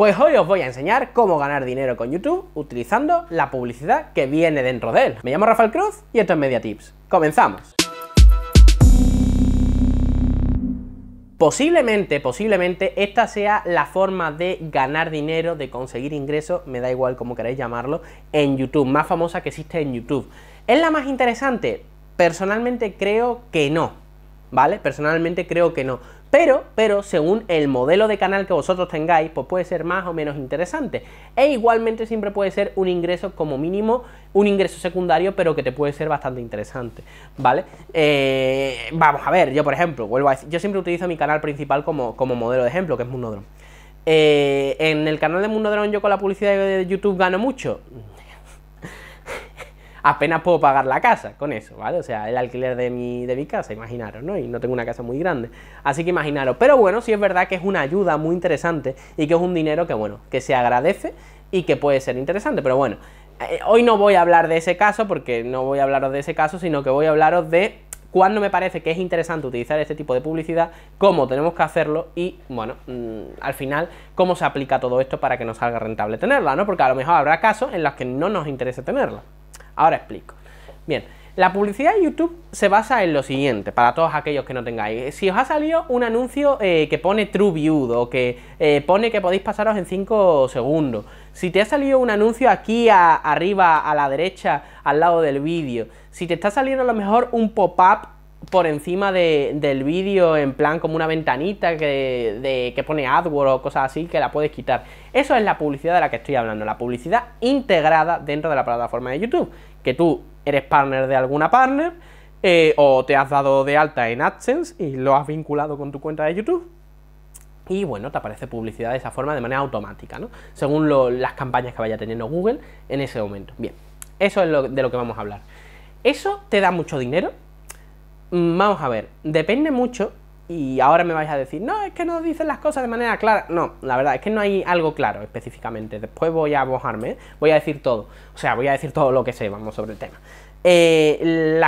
Pues hoy os voy a enseñar cómo ganar dinero con YouTube utilizando la publicidad que viene dentro de él. Me llamo Rafael Cruz y esto es Media Tips. ¡Comenzamos! Posiblemente, posiblemente esta sea la forma de ganar dinero, de conseguir ingresos, me da igual como queráis llamarlo, en YouTube, más famosa que existe en YouTube. ¿Es la más interesante? Personalmente creo que no, ¿vale? Personalmente creo que no. Pero, pero según el modelo de canal que vosotros tengáis, pues puede ser más o menos interesante. E igualmente siempre puede ser un ingreso como mínimo, un ingreso secundario, pero que te puede ser bastante interesante, ¿vale? Eh, vamos a ver, yo por ejemplo, vuelvo a decir, yo siempre utilizo mi canal principal como, modelo de ejemplo, que es Mundodrone. Eh, en el canal de Mundo Drone yo con la publicidad de YouTube gano mucho apenas puedo pagar la casa con eso, ¿vale? O sea, el alquiler de mi, casa, imaginaros, ¿no? Y no tengo una casa muy grande, así que imaginaros. Pero bueno, sí es verdad que es una ayuda muy interesante y que es un dinero que, bueno, que se agradece y que puede ser interesante, pero bueno, eh, hoy no voy a hablar de ese caso porque no voy a hablaros de ese caso, sino que voy a hablaros de cuándo me parece que es interesante utilizar este tipo de publicidad, cómo tenemos que hacerlo y, bueno, mm, al final, cómo se aplica todo esto para que nos salga rentable tenerla, ¿no? Porque a lo mejor habrá casos en los que no nos interese tenerla. Ahora explico. Bien, la publicidad de YouTube se basa en lo siguiente, para todos aquellos que no tengáis. Eh, si os ha salido un anuncio eh, que pone True o que eh, pone que podéis pasaros en 5 segundos, si te ha salido un anuncio aquí arriba a la derecha, al lado del vídeo, si te está saliendo a lo mejor un pop-up por encima del vídeo, en plan como una ventanita que, pone AdWords o cosas así, que la puedes quitar. Eso es la publicidad de la que estoy hablando, la publicidad integrada dentro de la plataforma de YouTube. Que tú eres partner de alguna partner, eh, o te has dado de alta en AdSense y lo has vinculado con tu cuenta de YouTube. Y bueno, te aparece publicidad de esa forma de manera automática, ¿no? Según las campañas que vaya teniendo Google en ese momento. Bien, eso es de lo que vamos a hablar. Eso te da mucho dinero, Mm, vamos a ver, depende mucho y ahora me vais a decir, no, es que no dicen las cosas de manera clara. No, la verdad es que no hay algo claro específicamente. Después voy a mojarme, ¿eh? voy a decir todo. O sea, voy a decir todo lo que sé, vamos, sobre el tema. Eh,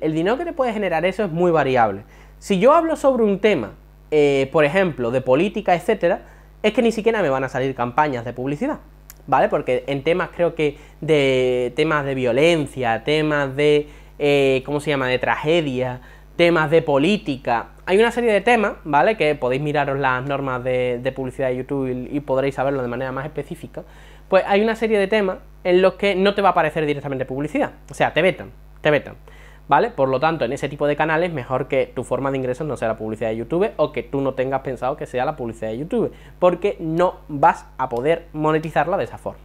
el, dinero que te puede generar eso es muy variable. Si yo hablo sobre un tema, eh, por ejemplo, de política, etcétera, es que ni siquiera me van a salir campañas de publicidad, ¿vale? Porque en temas creo que de temas de violencia, temas de eh, ¿cómo se llama?, de tragedia, temas de política. Hay una serie de temas, ¿vale? Que podéis miraros las normas de, publicidad de YouTube y, y, podréis saberlo de manera más específica. Pues hay una serie de temas en los que no te va a aparecer directamente publicidad. O sea, te vetan, te vetan. ¿Vale? Por lo tanto, en ese tipo de canales, mejor que tu forma de ingresos no sea la publicidad de YouTube o que tú no tengas pensado que sea la publicidad de YouTube, porque no vas a poder monetizarla de esa forma.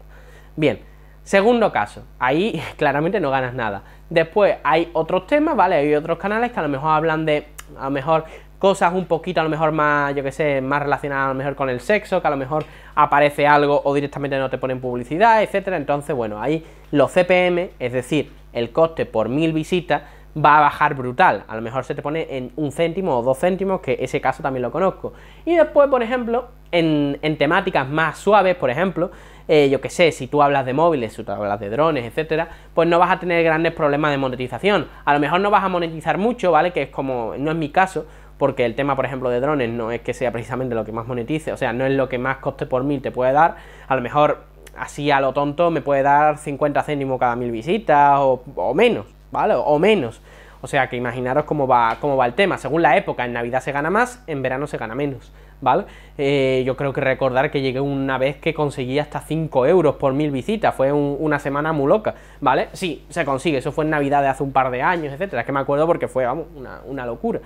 Bien, Segundo caso, ahí claramente no ganas nada. Después hay otros temas, ¿vale? Hay otros canales que a lo mejor hablan de, a lo mejor cosas un poquito a lo mejor más, yo que sé, más relacionadas a lo mejor con el sexo, que a lo mejor aparece algo o directamente no te ponen publicidad, etcétera. Entonces, bueno, ahí los CPM, es decir, el coste por mil visitas, va a bajar brutal. A lo mejor se te pone en un céntimo o dos céntimos, que ese caso también lo conozco. Y después, por ejemplo, en, temáticas más suaves, por ejemplo, eh, yo que sé, si tú hablas de móviles, si tú hablas de drones, etcétera, pues no vas a tener grandes problemas de monetización. A lo mejor no vas a monetizar mucho, ¿vale? Que es como, no es mi caso, porque el tema, por ejemplo, de drones no es que sea precisamente lo que más monetice, o sea, no es lo que más coste por mil te puede dar. A lo mejor, así a lo tonto, me puede dar 50 céntimos cada mil visitas o, menos, ¿vale? O menos. O sea que imaginaros cómo va, cómo va el tema. Según la época, en Navidad se gana más, en verano se gana menos. ¿vale? Eh, yo creo que recordar que llegué una vez que conseguí hasta 5 euros por mil visitas, fue una semana muy loca, ¿vale? Sí, se consigue, eso fue en Navidad de hace un par de años, etcétera, es que me acuerdo porque fue, vamos, una, locura.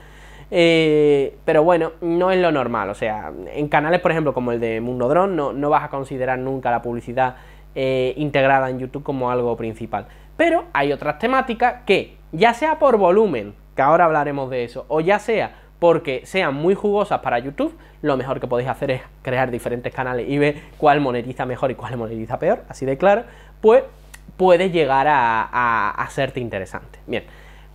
Eh, pero bueno, no es lo normal, o sea, en canales, por ejemplo, como el de Mundo Drone, no, vas a considerar nunca la publicidad eh, integrada en YouTube como algo principal. Pero hay otras temáticas que, ya sea por volumen, que ahora hablaremos de eso, o ya sea porque sean muy jugosas para YouTube, lo mejor que podéis hacer es crear diferentes canales y ver cuál monetiza mejor y cuál monetiza peor, así de claro, pues puede llegar a, a serte interesante. Bien,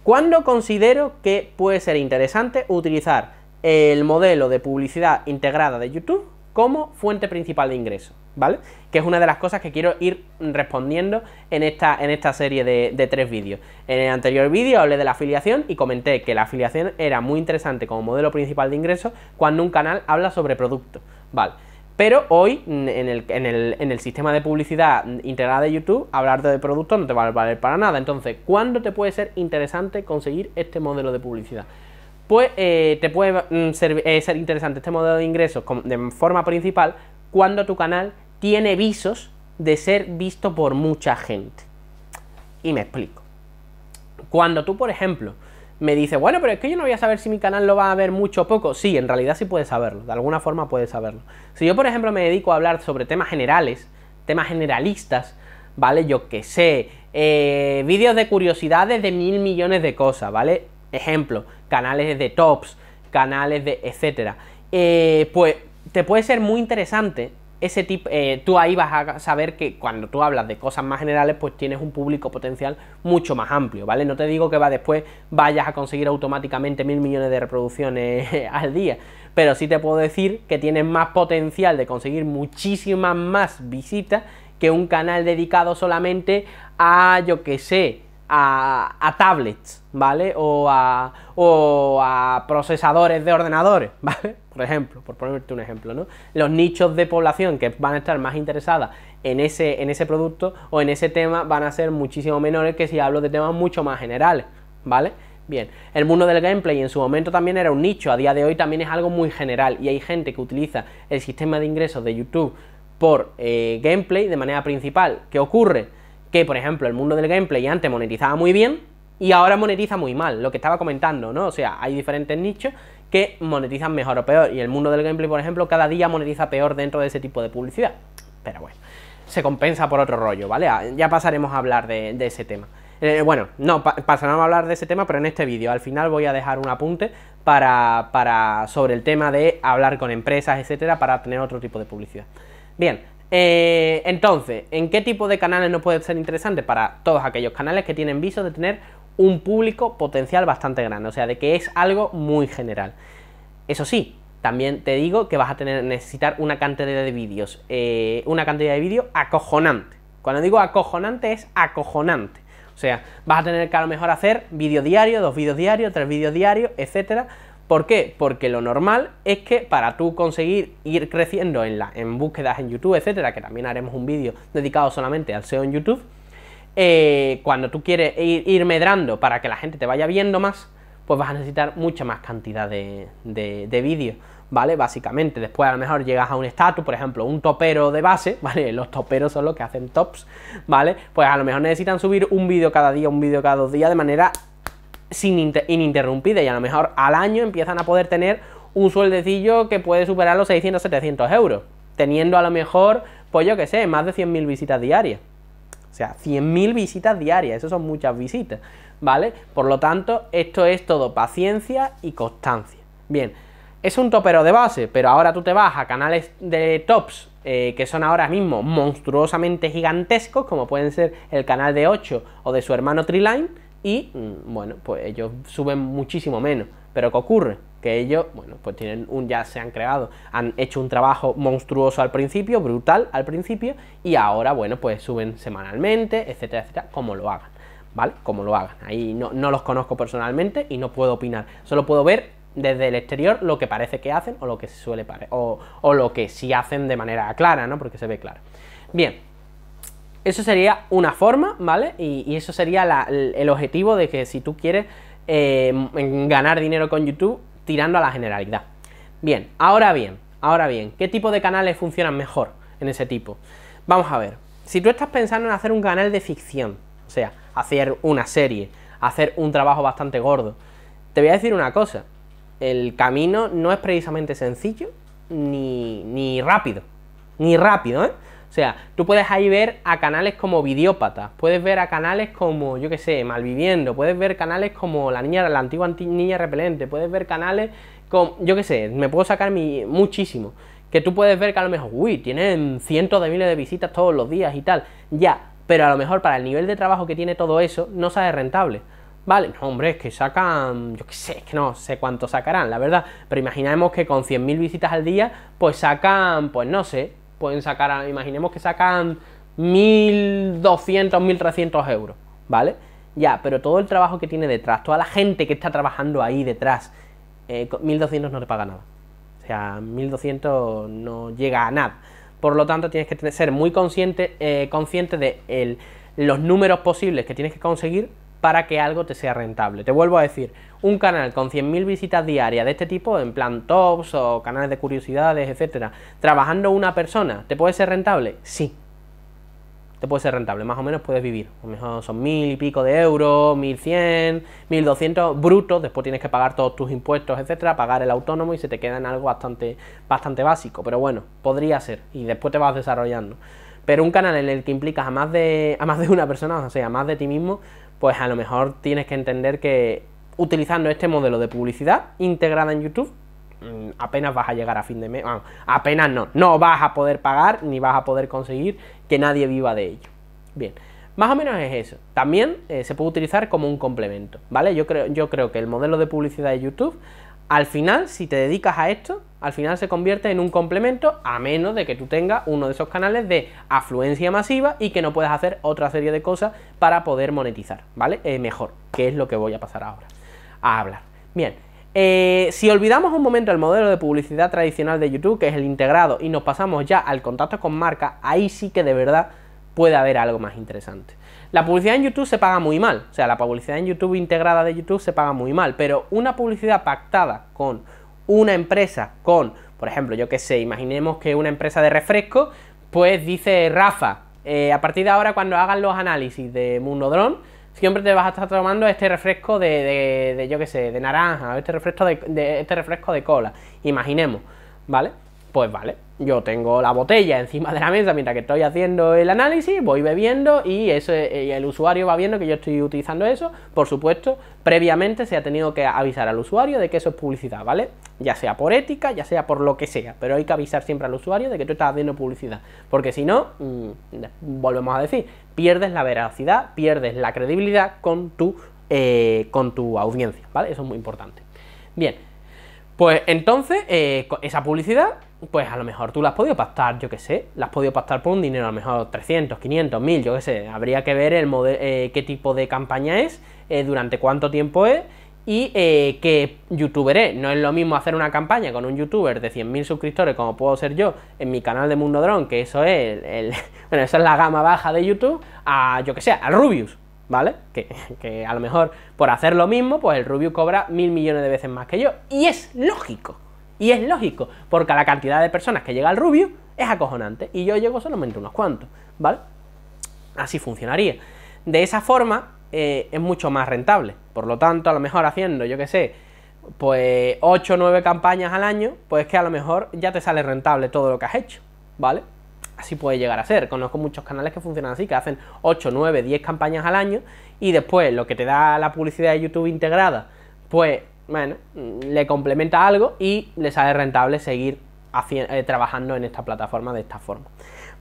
¿cuándo considero que puede ser interesante utilizar el modelo de publicidad integrada de YouTube como fuente principal de ingreso, ¿vale? Que es una de las cosas que quiero ir respondiendo en esta, serie de, tres vídeos. En el anterior vídeo hablé de la afiliación y comenté que la afiliación era muy interesante como modelo principal de ingreso cuando un canal habla sobre productos, ¿vale? Pero hoy, en el, sistema de publicidad integrada de YouTube, hablar de productos no te va a valer para nada. Entonces, ¿cuándo te puede ser interesante conseguir este modelo de publicidad? pues eh, te puede mm, eh, ser, interesante este modelo de ingresos de forma principal cuando tu canal tiene visos de ser visto por mucha gente. Y me explico. Cuando tú, por ejemplo, me dices, bueno, pero es que yo no voy a saber si mi canal lo va a ver mucho o poco. Sí, en realidad sí puedes saberlo, de alguna forma puedes saberlo. Si yo, por ejemplo, me dedico a hablar sobre temas generales, temas generalistas, ¿vale? Yo que sé, eh, vídeos de curiosidades de mil millones de cosas, ¿vale? Ejemplo, canales de tops, canales de etcétera. Eh, pues te puede ser muy interesante ese tipo, eh, tú ahí vas a saber que cuando tú hablas de cosas más generales, pues tienes un público potencial mucho más amplio, ¿vale? No te digo que va después vayas a conseguir automáticamente mil millones de reproducciones al día, pero sí te puedo decir que tienes más potencial de conseguir muchísimas más visitas que un canal dedicado solamente a, yo que sé, a, tablets, ¿vale? O a, o a procesadores de ordenadores, ¿vale? Por ejemplo, por ponerte un ejemplo, ¿no? Los nichos de población que van a estar más interesadas en ese, en ese producto o en ese tema van a ser muchísimo menores que si hablo de temas mucho más generales, ¿vale? Bien, el mundo del gameplay en su momento también era un nicho, a día de hoy también es algo muy general y hay gente que utiliza el sistema de ingresos de YouTube por eh, gameplay de manera principal. ¿Qué ocurre? que, por ejemplo, el mundo del gameplay antes monetizaba muy bien y ahora monetiza muy mal, lo que estaba comentando, ¿no? O sea, hay diferentes nichos que monetizan mejor o peor y el mundo del gameplay, por ejemplo, cada día monetiza peor dentro de ese tipo de publicidad. Pero bueno, se compensa por otro rollo, ¿vale? Ah, ya pasaremos a hablar de, ese tema. Eh, bueno, no, pasaremos a hablar de ese tema, pero en este vídeo al final voy a dejar un apunte para, para sobre el tema de hablar con empresas, etcétera, para tener otro tipo de publicidad. Bien, eh, entonces, ¿en qué tipo de canales no puede ser interesante? Para todos aquellos canales que tienen viso de tener un público potencial bastante grande, o sea, de que es algo muy general. Eso sí, también te digo que vas a tener, necesitar una cantidad de vídeos, eh, una cantidad de vídeos acojonante. Cuando digo acojonante es acojonante. O sea, vas a tener que a lo mejor hacer vídeo diario, dos vídeos diarios, tres vídeos diarios, etcétera, ¿Por qué? Porque lo normal es que para tú conseguir ir creciendo en, la, en búsquedas en YouTube, etcétera, que también haremos un vídeo dedicado solamente al SEO en YouTube, eh, cuando tú quieres ir, medrando para que la gente te vaya viendo más, pues vas a necesitar mucha más cantidad de, de, de vídeos, ¿vale? Básicamente, después a lo mejor llegas a un estatus, por ejemplo, un topero de base, ¿vale? Los toperos son los que hacen tops, ¿vale? Pues a lo mejor necesitan subir un vídeo cada día, un vídeo cada dos días de manera sin ininterrumpida y a lo mejor al año empiezan a poder tener un sueldecillo que puede superar los 600, 700 euros, teniendo a lo mejor, pues yo qué sé, más de 100.000 visitas diarias. O sea, 100.000 visitas diarias, eso son muchas visitas, ¿vale? Por lo tanto, esto es todo paciencia y constancia. Bien, es un topero de base, pero ahora tú te vas a canales de tops eh, que son ahora mismo monstruosamente gigantescos, como pueden ser el canal de 8 o de su hermano Triline, y mm, bueno, pues ellos suben muchísimo menos. Pero ¿qué ocurre? Que ellos, bueno, pues tienen un, ya se han creado, han hecho un trabajo monstruoso al principio, brutal al principio, y ahora, bueno, pues suben semanalmente, etcétera, etcétera, como lo hagan, ¿vale? Como lo hagan. Ahí no, no los conozco personalmente y no puedo opinar, solo puedo ver desde el exterior lo que parece que hacen o lo que se suele o, o lo que sí hacen de manera clara, ¿no? Porque se ve claro. Bien, eso sería una forma, ¿vale? Y, eso sería el objetivo de que si tú quieres eh, ganar dinero con YouTube tirando a la generalidad. Bien, ahora bien, ahora bien, ¿qué tipo de canales funcionan mejor en ese tipo? Vamos a ver, si tú estás pensando en hacer un canal de ficción, o sea, hacer una serie, hacer un trabajo bastante gordo, te voy a decir una cosa, el camino no es precisamente sencillo ni, ni rápido, ni rápido, ¿eh? O sea, tú puedes ahí ver a canales como Videópatas, puedes ver a canales como, yo qué sé, Malviviendo, puedes ver canales como la niña, la antigua niña repelente, puedes ver canales como, yo qué sé, me puedo sacar mi, muchísimo. Que tú puedes ver que a lo mejor, uy, tienen cientos de miles de visitas todos los días y tal. Ya, pero a lo mejor para el nivel de trabajo que tiene todo eso, no sale rentable. Vale, no, hombre, es que sacan, yo qué sé, es que no sé cuánto sacarán, la verdad. Pero imaginemos que con 100.000 visitas al día, pues sacan, pues no sé, pueden sacar, imaginemos que sacan 1.200, 1.300 euros, ¿vale? Ya, pero todo el trabajo que tiene detrás, toda la gente que está trabajando ahí detrás, 1.200 eh, no te paga nada. O sea, 1.200 no llega a nada. Por lo tanto, tienes que ser muy consciente, eh, consciente de los números posibles que tienes que conseguir para que algo te sea rentable. Te vuelvo a decir, un canal con 100.000 visitas diarias de este tipo, en plan tops o canales de curiosidades, etcétera, trabajando una persona, ¿te puede ser rentable? Sí. Te puede ser rentable, más o menos puedes vivir. A lo mejor son mil y pico de euros, 1100, 1200 brutos. Después tienes que pagar todos tus impuestos, etcétera, pagar el autónomo y se te queda en algo bastante, bastante básico. Pero bueno, podría ser. Y después te vas desarrollando. Pero un canal en el que implicas a más de, a más de una persona, o sea, a más de ti mismo, pues a lo mejor tienes que entender que utilizando este modelo de publicidad integrada en YouTube, mm, apenas vas a llegar a fin de mes, bueno, apenas no, no vas a poder pagar ni vas a poder conseguir que nadie viva de ello. Bien, más o menos es eso. También eh, se puede utilizar como un complemento, ¿vale? Yo creo, yo creo que el modelo de publicidad de YouTube al final, si te dedicas a esto, al final se convierte en un complemento a menos de que tú tengas uno de esos canales de afluencia masiva y que no puedas hacer otra serie de cosas para poder monetizar, ¿vale? Eh, mejor, que es lo que voy a pasar ahora a hablar. Bien, eh, si olvidamos un momento el modelo de publicidad tradicional de YouTube, que es el integrado, y nos pasamos ya al contacto con marca, ahí sí que de verdad puede haber algo más interesante. La publicidad en YouTube se paga muy mal, o sea, la publicidad en YouTube integrada de YouTube se paga muy mal, pero una publicidad pactada con una empresa, con, por ejemplo, yo qué sé, imaginemos que una empresa de refresco, pues dice Rafa, eh, a partir de ahora cuando hagan los análisis de Mundo Drone siempre te vas a estar tomando este refresco de, de, yo qué sé, de naranja, este refresco de, de, este refresco de cola, imaginemos, ¿vale? Pues vale, yo tengo la botella encima de la mesa mientras que estoy haciendo el análisis, voy bebiendo y ese, eh, el usuario va viendo que yo estoy utilizando eso. Por supuesto, previamente se ha tenido que avisar al usuario de que eso es publicidad, ¿vale? Ya sea por ética, ya sea por lo que sea, pero hay que avisar siempre al usuario de que tú estás haciendo publicidad, porque si no, mm, volvemos a decir, pierdes la veracidad, pierdes la credibilidad con tu, eh, con tu audiencia, ¿vale? Eso es muy importante. Bien, pues entonces, eh, esa publicidad pues a lo mejor tú las has podido pactar, yo qué sé, las has podido pactar por un dinero, a lo mejor 300, 500, 1000, yo qué sé, habría que ver el eh, qué tipo de campaña es, eh, durante cuánto tiempo es y eh, qué youtuber es. No es lo mismo hacer una campaña con un youtuber de 100.000 suscriptores como puedo ser yo en mi canal de Mundo Drone, que eso es, bueno, esa es la gama baja de YouTube, a yo que sé, al Rubius. ¿Vale? Que, que a lo mejor por hacer lo mismo, pues el Rubius cobra mil millones de veces más que yo. Y es lógico. Y es lógico, porque la cantidad de personas que llega al Rubio es acojonante y yo llego solamente unos cuantos, ¿vale? Así funcionaría. De esa forma eh, es mucho más rentable. Por lo tanto, a lo mejor haciendo, yo qué sé, pues 8 o 9 campañas al año, pues que a lo mejor ya te sale rentable todo lo que has hecho, ¿vale? Así puede llegar a ser. Conozco muchos canales que funcionan así, que hacen 8, 9, 10 campañas al año y después lo que te da la publicidad de YouTube integrada, pues bueno, le complementa algo y le sale rentable seguir eh, trabajando en esta plataforma de esta forma.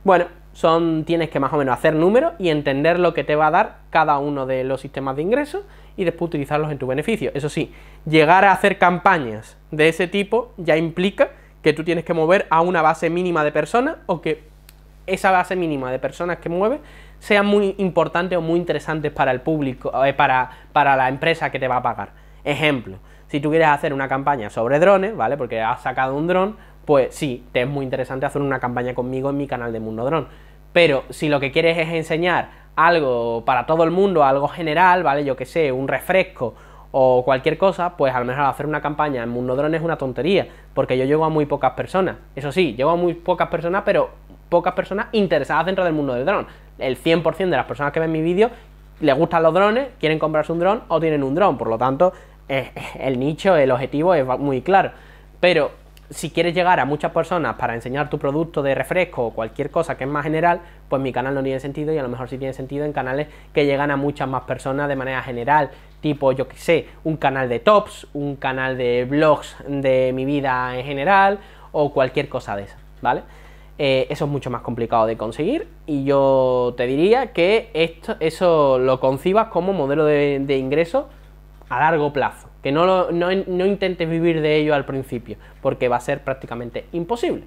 Bueno, son, tienes que más o menos hacer números y entender lo que te va a dar cada uno de los sistemas de ingresos y después utilizarlos en tu beneficio. Eso sí, llegar a hacer campañas de ese tipo ya implica que tú tienes que mover a una base mínima de personas o que esa base mínima de personas que mueves sean muy importantes o muy interesantes para el público, eh, para la empresa que te va a pagar. Ejemplo, si tú quieres hacer una campaña sobre drones, ¿vale? Porque has sacado un dron, pues sí, te es muy interesante hacer una campaña conmigo en mi canal de Mundo Drone. Pero si lo que quieres es enseñar algo para todo el mundo, algo general, ¿vale? Yo que sé, un refresco o cualquier cosa, pues a lo mejor hacer una campaña en Mundo Drone es una tontería, porque yo llego a muy pocas personas. Eso sí, llego a muy pocas personas, pero pocas personas interesadas dentro del mundo del dron. El 100% de las personas que ven mi vídeo les gustan los drones, quieren comprarse un dron o tienen un dron, por lo tanto, el nicho, el objetivo es muy claro. Pero si quieres llegar a muchas personas para enseñar tu producto de refresco o cualquier cosa que es más general, pues mi canal no tiene sentido y a lo mejor sí tiene sentido en canales que llegan a muchas más personas de manera general, tipo yo que sé, un canal de tops, un canal de blogs de mi vida en general o cualquier cosa de esa, ¿vale? Eh, eso es mucho más complicado de conseguir y yo te diría que eso lo concibas como modelo de ingreso a largo plazo, que no, no, no intentes vivir de ello al principio, porque va a ser prácticamente imposible.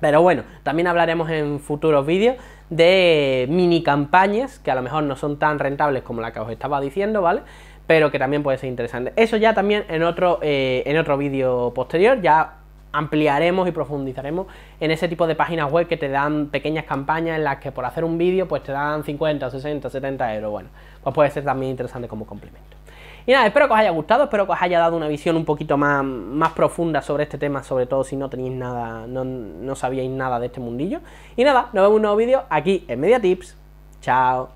Pero bueno, también hablaremos en futuros vídeos de mini campañas, que a lo mejor no son tan rentables como la que os estaba diciendo, ¿vale? Pero que también puede ser interesante. Eso ya también en otro, eh, en otro vídeo posterior, ya ampliaremos y profundizaremos en ese tipo de páginas web que te dan pequeñas campañas en las que por hacer un vídeo pues te dan 50, 60, 70 euros. Bueno, pues puede ser también interesante como complemento. Y nada, espero que os haya gustado, espero que os haya dado una visión un poquito más, más profunda sobre este tema, sobre todo si no tenéis nada, no, no sabíais nada de este mundillo. Y nada, nos vemos en un nuevo vídeo aquí en Media Tips. Chao.